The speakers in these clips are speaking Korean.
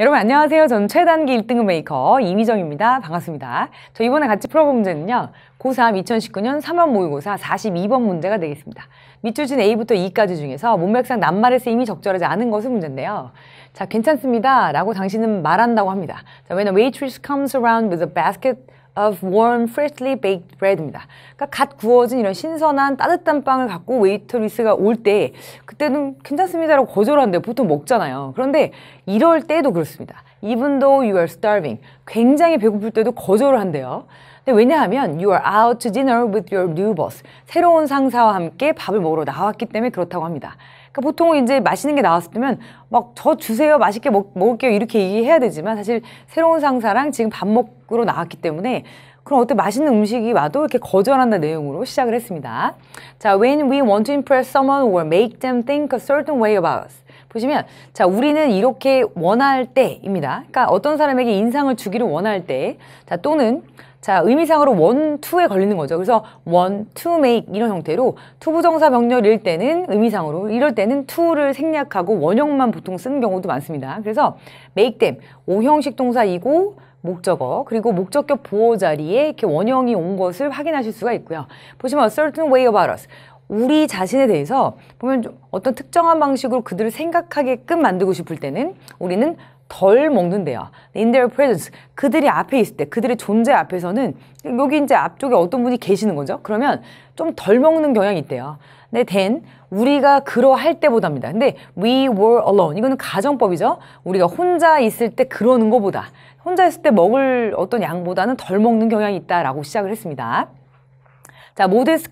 여러분 안녕하세요. 저는 최단기 1등급 메이커 이미정입니다. 반갑습니다. 저 이번에 같이 풀어본 문제는요. 고3 2019년 3월 모의고사 42번 문제가 되겠습니다. 밑줄 친 A부터 E까지 중에서 문맥상 낱말의 쓰임이 적절하지 않은 것은 문제인데요. 자, 괜찮습니다. 라고 당신은 말한다고 합니다. 자, when a waitress comes around with a basket of warm, freshly baked bread입니다. 그러니까 갓 구워진 이런 신선한 따뜻한 빵을 갖고 웨이터리스가 올때 그때는 괜찮습니다라고 거절하는데 보통 먹잖아요. 그런데 이럴 때도 그렇습니다. Even though you are starving, 굉장히 배고플 때도 거절을 한대요. 근데 왜냐하면 you are out to dinner with your new boss, 새로운 상사와 함께 밥을 먹으러 나왔기 때문에 그렇다고 합니다. 그러니까 보통 이제 맛있는 게나왔으면막 저 주세요 맛있게 먹, 먹을게요 이렇게 얘기해야 되지만 사실 새로운 상사랑 지금 밥 먹으러 나왔기 때문에 그럼 어때 맛있는 음식이 와도 이렇게 거절한다 내용으로 시작을 했습니다. 자, when we want to impress someone or make them think a certain way about us. 보시면 자 우리는 이렇게 원할 때입니다. 그러니까 어떤 사람에게 인상을 주기를 원할 때, 자 또는 자 의미상으로 원 투에 걸리는 거죠. 그래서 원투 메이크 이런 형태로 투부정사 명렬일 때는 의미상으로 이럴 때는 투를 생략하고 원형만 보통 쓰는 경우도 많습니다. 그래서 make them 오형식 동사이고 목적어 그리고 목적격 보호 자리에 이렇게 원형이 온 것을 확인하실 수가 있고요. 보시면 a certain way about us 우리 자신에 대해서 보면 좀 어떤 특정한 방식으로 그들을 생각하게끔 만들고 싶을 때는 우리는 덜 먹는데요. In their presence. 그들이 앞에 있을 때, 그들의 존재 앞에서는 여기 이제 앞쪽에 어떤 분이 계시는 거죠. 그러면 좀 덜 먹는 경향이 있대요. 근데 then 우리가 그러할 때보다입니다. 근데 we were alone. 이거는 가정법이죠. 우리가 혼자 있을 때 그러는 거보다 혼자 있을 때 먹을 어떤 양보다는 덜 먹는 경향이 있다라고 시작을 했습니다. 자, 모데스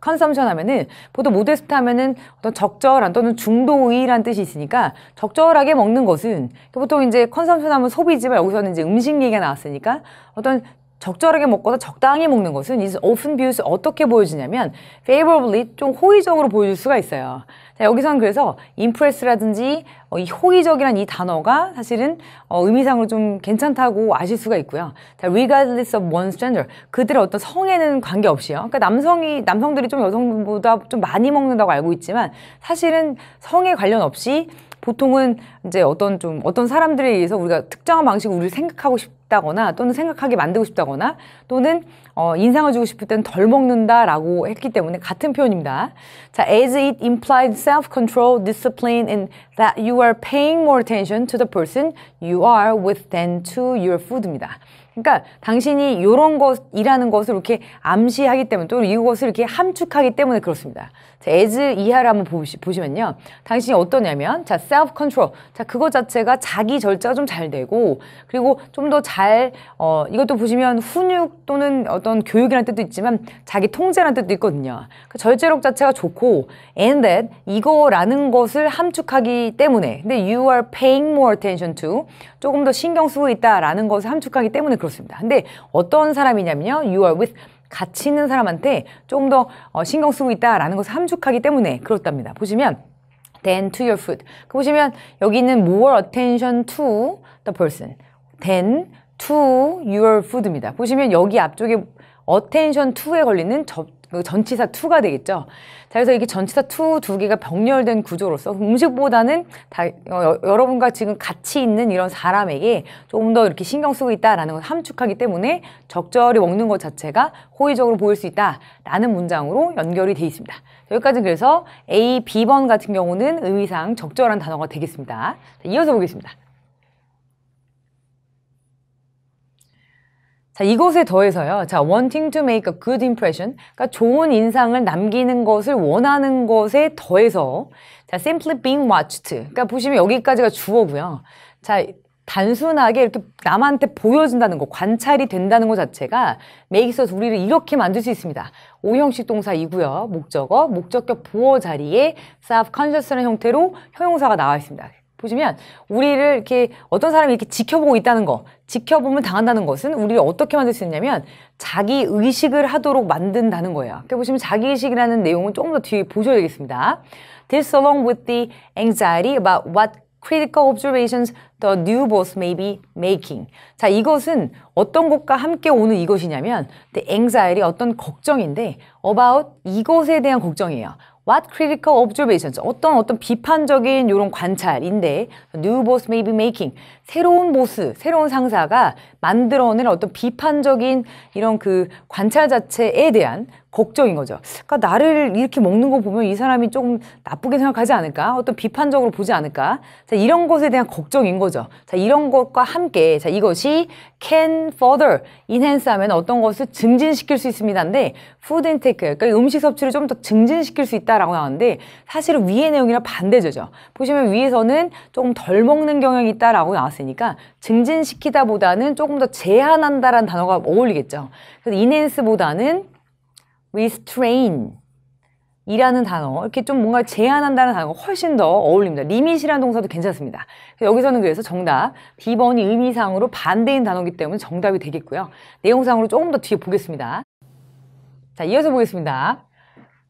컨섬션 하면은 보통 모데스트 하면은 어떤 적절한 또는 중도의란 뜻이 있으니까 적절하게 먹는 것은 보통 이제 컨섬션 하면 소비지만 여기서는 이제 음식 얘기가 나왔으니까 어떤 적절하게 먹거나 적당히 먹는 것은 is often v i e w e 어떻게 보여지냐면 favorably 좀 호의적으로 보여줄 수가 있어요. 자, 여기서는 그래서 impress라든지 어, 이 호의적이란 이 단어가 사실은 어, 의미상으로 좀 괜찮다고 아실 수가 있고요. 자, regardless of one's gender 그들의 어떤 성에는 관계없이요. 그러니까 남성이 남성들이 좀 여성보다 좀 많이 먹는다고 알고 있지만 사실은 성에 관련 없이 보통은 이제 어떤 좀 어떤 사람들에 의해서 우리가 특정한 방식으로 우리를 생각하고 싶 싶다거나 또는 생각하게 만들고 싶다거나 또는 어, 인상을 주고 싶을 때는 덜 먹는다라고 했기 때문에 같은 표현입니다. 자, as it implied self-control, discipline, and that you are paying more attention to the person you are with than to your food입니다. 그러니까 당신이 이런 것이라는 것을 이렇게 암시하기 때문에 또 이것을 이렇게 함축하기 때문에 그렇습니다. 자, as 이하를 한번 보시, 보시면요. 당신이 어떠냐면 자, self control. 자, 그거 자체가 자기 절제가 좀 잘 되고 그리고 좀 더 잘 어, 이것도 보시면 훈육 또는 어떤 교육이라는 뜻도 있지만 자기 통제라는 뜻도 있거든요. 그 절제력 자체가 좋고 and that 이거라는 것을 함축하기 때문에 근데 you are paying more attention to 조금 더 신경 쓰고 있다라는 것을 함축하기 때문에 그렇습니다. 그렇습니다. 근데 어떤 사람이냐면요. You are with 같이 있는 사람한테 조금 더 어, 신경 쓰고 있다라는 것을 함축하기 때문에 그렇답니다. 보시면 than to your food. 그 보시면 여기 있는 more attention to the person than to your food입니다. 보시면 여기 앞쪽에 attention to에 걸리는 접, 전치사 2가 되겠죠. 자, 그래서 이게 전치사 2 두 개가 병렬된 구조로서 음식보다는 다, 어, 여러분과 지금 같이 있는 이런 사람에게 조금 더 이렇게 신경 쓰고 있다라는 걸 함축하기 때문에 적절히 먹는 것 자체가 호의적으로 보일 수 있다라는 문장으로 연결이 돼 있습니다. 여기까지 그래서 A, B번 같은 경우는 의미상 적절한 단어가 되겠습니다. 자, 이어서 보겠습니다. 자, 이것에 더해서요. 자, wanting to make a good impression. 그러니까 좋은 인상을 남기는 것을 원하는 것에 더해서 자, simply being watched. 그러니까 보시면 여기까지가 주어고요. 자, 단순하게 이렇게 남한테 보여준다는 거, 관찰이 된다는 것 자체가 메이크서 우리를 이렇게 만들 수 있습니다. 오형식 동사이고요. 목적어, 목적격 보어 자리에 self-conscious라는 형태로 형용사가 나와 있습니다. 보시면 우리를 이렇게 어떤 사람이 이렇게 지켜보고 있다는 거, 지켜보면 당한다는 것은 우리를 어떻게 만들 수 있냐면 자기 의식을 하도록 만든다는 거예요. 이렇게 그러니까 보시면 자기 의식이라는 내용은 조금 더 뒤에 보셔야 되겠습니다. This along with the anxiety about what critical observations the new boss may be making. 자, 이것은 어떤 것과 함께 오는 이것이냐면 the anxiety 어떤 걱정인데 about 이것에 대한 걱정이에요. What critical observations? 어떤 어떤 비판적인 이런 관찰인데 New boss may be making 새로운 보스, 새로운 상사가 만들어낸 어떤 비판적인 이런 그 관찰 자체에 대한 걱정인 거죠. 그러니까 나를 이렇게 먹는 거 보면 이 사람이 조금 나쁘게 생각하지 않을까? 어떤 비판적으로 보지 않을까? 자, 이런 것에 대한 걱정인 거죠. 자, 이런 것과 함께 자, 이것이 can further enhance 하면 어떤 것을 증진시킬 수 있습니다인데 food intake 그러니까 음식 섭취를 좀 더 증진시킬 수 있다라고 나오는데 사실은 위의 내용이랑 반대죠. 보시면 위에서는 조금 덜 먹는 경향이 있다라고 나왔으니까 증진시키다보다는 조금 더 제한한다라는 단어가 어울리겠죠. 그래서 enhance보다는 restrain 이라는 단어, 이렇게 좀 뭔가 제한한다는 단어가 훨씬 더 어울립니다. 리밋이라는 동사도 괜찮습니다. 여기서는 그래서 정답, B번이 의미상으로 반대인 단어이기 때문에 정답이 되겠고요. 내용상으로 조금 더 뒤에 보겠습니다. 자, 이어서 보겠습니다.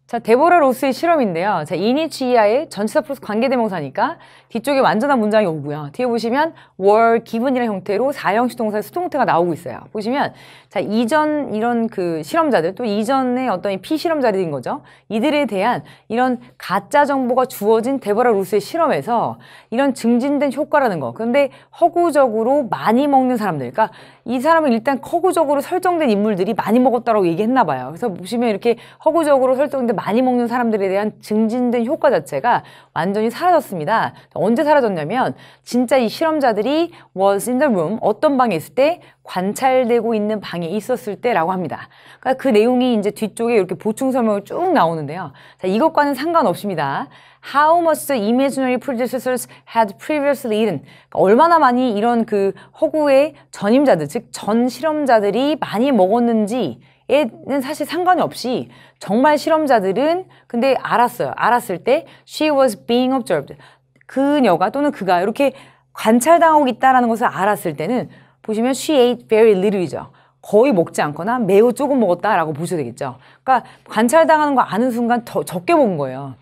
자, 데보라 로스의 실험인데요. 자, 이니치이아의 전치사 플러스 관계대명사니까 뒤쪽에 완전한 문장이 오고요. 뒤에 보시면 월기분이라는 형태로 4형시 동사의 수동태가 나오고 있어요. 보시면 자, 이전 이런 그 실험자들 또이전에 어떤 피실험자들인 거죠. 이들에 대한 이런 가짜 정보가 주어진 데보라 로스의 실험에서 이런 증진된 효과라는 거. 근데 허구적으로 많이 먹는 사람들. 그러니까 이 사람은 일단 허구적으로 설정된 인물들이 많이 먹었다고 얘기했나 봐요. 그래서 보시면 이렇게 허구적으로 설정된 많이 먹는 사람들에 대한 증진된 효과 자체가 완전히 사라졌습니다. 언제 사라졌냐면 진짜 이 실험자들이 was in the room 어떤 방에 있을 때 관찰되고 있는 방에 있었을 때라고 합니다. 그러니까 그 내용이 이제 뒤쪽에 이렇게 보충 설명을 쭉 나오는데요. 자, 이것과는 상관없습니다. How much the imaginary predecessors had previously eaten. 그러니까 얼마나 많이 이런 그 허구의 전임자들, 즉 전 실험자들이 많이 먹었는지 에는 사실 상관이 없이 정말 실험자들은 근데 알았어요. 알았을 때 she was being observed. 그녀가 또는 그가 이렇게 관찰당하고 있다라는 것을 알았을 때는 보시면 she ate very little이죠. 거의 먹지 않거나 매우 조금 먹었다라고 보셔도 되겠죠. 그러니까 관찰당하는 거 아는 순간 더 적게 먹은 거예요.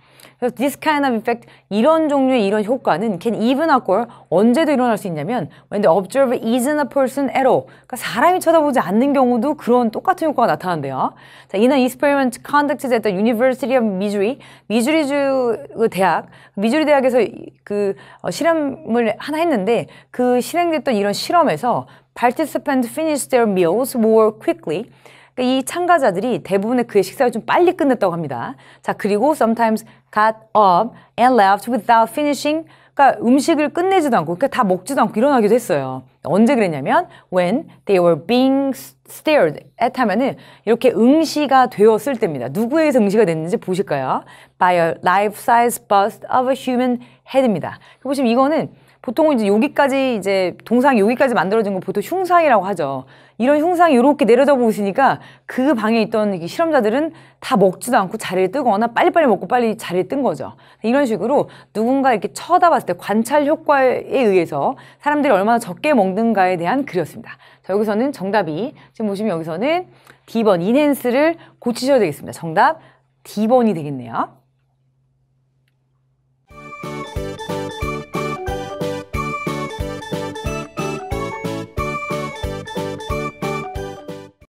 그래서 this kind of effect 이런 종류의 이런 효과는 can even occur 언제도 일어날 수 있냐면 when the observer isn't a person at all 그러니까 사람이 쳐다보지 않는 경우도 그런 똑같은 효과가 나타난대요. 자, in an experiment conducted at the University of Missouri 미주리주 대학 미주리 대학에서 그 실험을 하나 했는데 그 실행됐던 이런 실험에서 participants finished their meals more quickly 그러니까 이 참가자들이 대부분의 그의 식사를 좀 빨리 끝냈다고 합니다. 자, 그리고 sometimes got up and left without finishing 그러니까 음식을 끝내지도 않고 그러니까 다 먹지도 않고 일어나기도 했어요. 언제 그랬냐면 when they were being stared at 하면은 이렇게 응시가 되었을 때입니다. 누구에 의서 응시가 됐는지 보실까요? by a life-size bust of a human head입니다. 그러니까 보시면 이거는 보통은 이제 여기까지 이제 동상 여기까지 만들어진 거 보통 흉상이라고 하죠. 이런 흉상이 이렇게 내려다보시니까그 방에 있던 실험자들은 다 먹지도 않고 자리를 뜨거나 빨리빨리 먹고 빨리 자리를 뜬 거죠. 이런 식으로 누군가 이렇게 쳐다봤을 때 관찰 효과에 의해서 사람들이 얼마나 적게 먹는가에 대한 글이었습니다. 자, 여기서는 정답이 지금 보시면 여기서는 D번 인핸스를 고치셔야 되겠습니다. 정답 D번이 되겠네요.